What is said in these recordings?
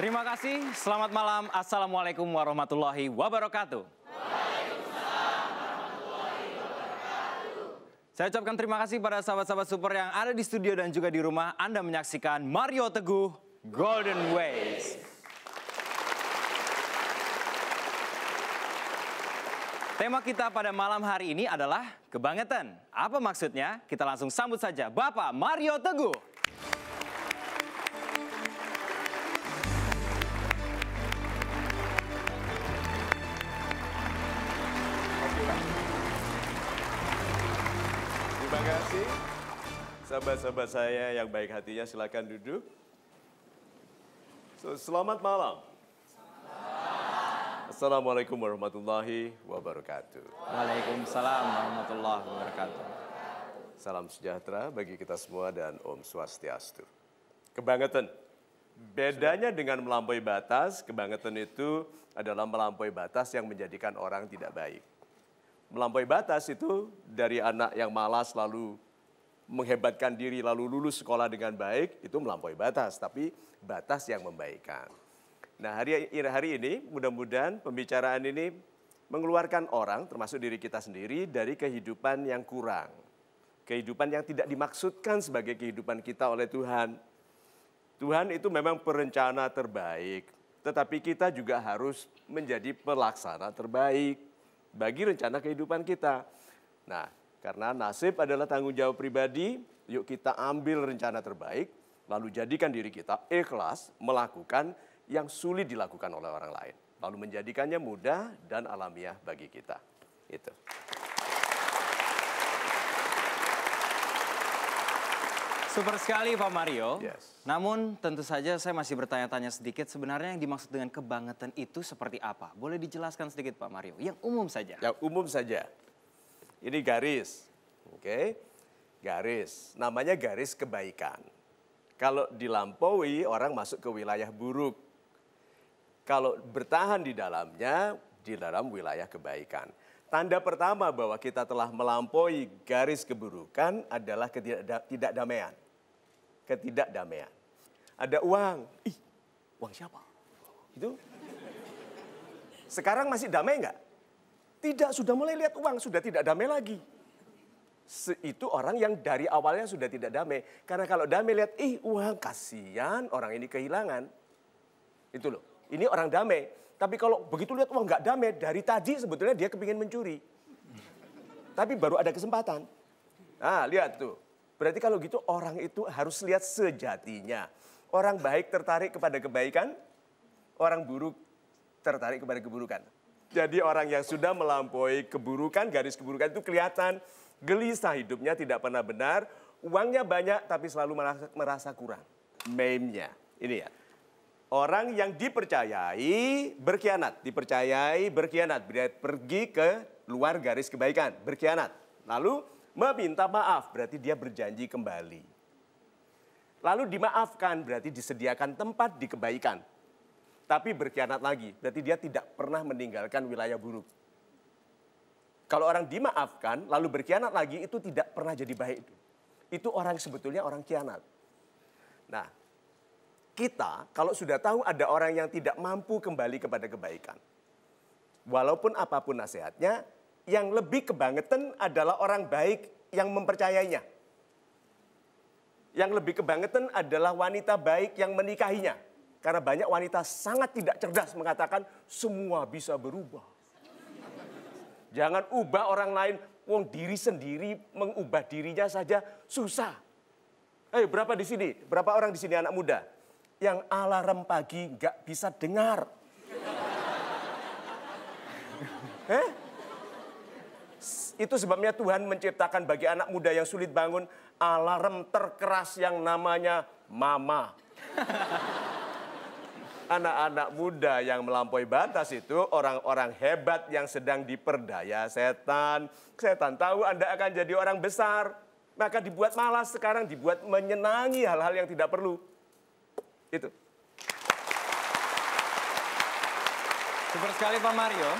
Terima kasih, selamat malam. Assalamualaikum warahmatullahi wabarakatuh. Saya ucapkan terima kasih pada sahabat-sahabat super yang ada di studio dan juga di rumah. Anda menyaksikan Mario Teguh Golden Ways. Tema kita pada malam hari ini adalah kebangetan. Apa maksudnya? Kita langsung sambut saja Bapak Mario Teguh. Sahabat-sahabat saya yang baik hatinya silakan duduk. So, selamat malam. Assalamualaikum warahmatullahi wabarakatuh. Waalaikumsalam warahmatullahi wabarakatuh. Salam sejahtera bagi kita semua dan Om Swastiastu. Kebangetan. Bedanya dengan melampaui batas, kebangetan itu adalah melampaui batas yang menjadikan orang tidak baik. Melampaui batas itu dari anak yang malas lalu menghebatkan diri lalu lulus sekolah dengan baik itu melampaui batas, tapi batas yang membaikkan. Nah hari, hari ini mudah-mudahan pembicaraan ini mengeluarkan orang termasuk diri kita sendiri dari kehidupan yang kurang. Kehidupan yang tidak dimaksudkan sebagai kehidupan kita oleh Tuhan. Tuhan itu memang perencana terbaik, tetapi kita juga harus menjadi pelaksana terbaik bagi rencana kehidupan kita. Nah, karena nasib adalah tanggung jawab pribadi, yuk kita ambil rencana terbaik, lalu jadikan diri kita ikhlas melakukan yang sulit dilakukan oleh orang lain. Lalu menjadikannya mudah dan alamiah bagi kita. Itu. Super sekali Pak Mario. Yes. Namun tentu saja saya masih bertanya-tanya sedikit sebenarnya yang dimaksud dengan kebangetan itu seperti apa? Boleh dijelaskan sedikit Pak Mario? Yang umum saja. Yang umum saja. Ini garis. Oke. Okay? Garis. Namanya garis kebaikan. Kalau dilampaui orang masuk ke wilayah buruk. Kalau bertahan di dalamnya di dalam wilayah kebaikan. Tanda pertama bahwa kita telah melampaui garis keburukan adalah ketidakdamaian. Ketidakdamaian. Ada uang. Ih, uang siapa? Itu. Sekarang masih damai enggak? Tidak, sudah mulai lihat uang, sudah tidak damai lagi. itu orang yang dari awalnya sudah tidak damai. Karena kalau damai lihat, ih uang kasihan orang ini kehilangan. Itu loh, ini orang damai. Tapi kalau begitu lihat uang nggak damai, dari tadi sebetulnya dia kepingin mencuri. Tapi baru ada kesempatan. Nah, lihat tuh. Berarti kalau gitu orang itu harus lihat sejatinya. Orang baik tertarik kepada kebaikan, orang buruk tertarik kepada keburukan. Jadi orang yang sudah melampaui keburukan, garis keburukan itu kelihatan gelisah hidupnya tidak pernah benar, uangnya banyak tapi selalu merasa, merasa kurang. meme Ini ya. Orang yang dipercayai berkhianat, dipercayai berkhianat, berarti pergi ke luar garis kebaikan, berkhianat. Lalu meminta maaf, berarti dia berjanji kembali. Lalu dimaafkan, berarti disediakan tempat di kebaikan tapi berkhianat lagi. Berarti dia tidak pernah meninggalkan wilayah buruk. Kalau orang dimaafkan lalu berkhianat lagi itu tidak pernah jadi baik itu. Itu orang sebetulnya orang kianat. Nah, kita kalau sudah tahu ada orang yang tidak mampu kembali kepada kebaikan. Walaupun apapun nasihatnya, yang lebih kebangetan adalah orang baik yang mempercayainya. Yang lebih kebangetan adalah wanita baik yang menikahinya. Karena banyak wanita sangat tidak cerdas mengatakan semua bisa berubah. Jangan ubah orang lain, wong diri sendiri mengubah dirinya saja susah. Eh berapa di sini? Berapa orang di sini anak muda yang alarm pagi nggak bisa dengar? eh? Itu sebabnya Tuhan menciptakan bagi anak muda yang sulit bangun alarm terkeras yang namanya mama. anak-anak muda yang melampaui batas itu orang-orang hebat yang sedang diperdaya setan. Setan tahu Anda akan jadi orang besar. Maka dibuat malas sekarang, dibuat menyenangi hal-hal yang tidak perlu. Itu. Super sekali Pak Mario.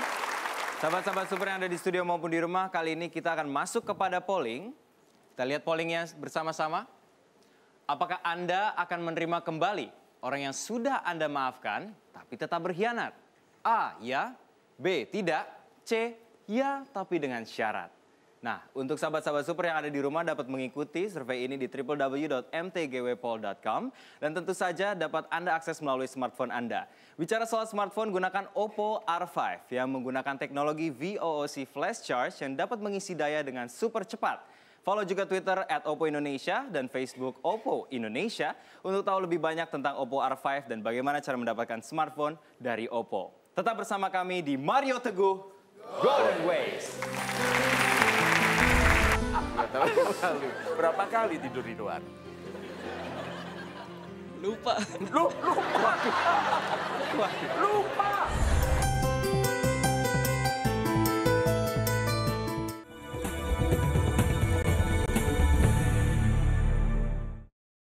Sahabat-sahabat super yang ada di studio maupun di rumah, kali ini kita akan masuk kepada polling. Kita lihat pollingnya bersama-sama. Apakah Anda akan menerima kembali orang yang sudah Anda maafkan tapi tetap berkhianat? A. Ya. B. Tidak. C. Ya tapi dengan syarat. Nah, untuk sahabat-sahabat super yang ada di rumah dapat mengikuti survei ini di www.mtgwpol.com dan tentu saja dapat Anda akses melalui smartphone Anda. Bicara soal smartphone, gunakan Oppo R5 yang menggunakan teknologi VOOC flash charge yang dapat mengisi daya dengan super cepat. Follow juga Twitter at Oppo Indonesia dan Facebook Oppo Indonesia untuk tahu lebih banyak tentang Oppo R5 dan bagaimana cara mendapatkan smartphone dari Oppo. Tetap bersama kami di Mario Teguh Golden Ways. Berapa kali tidur di luar? Lupa. Lu, lupa. Lupa.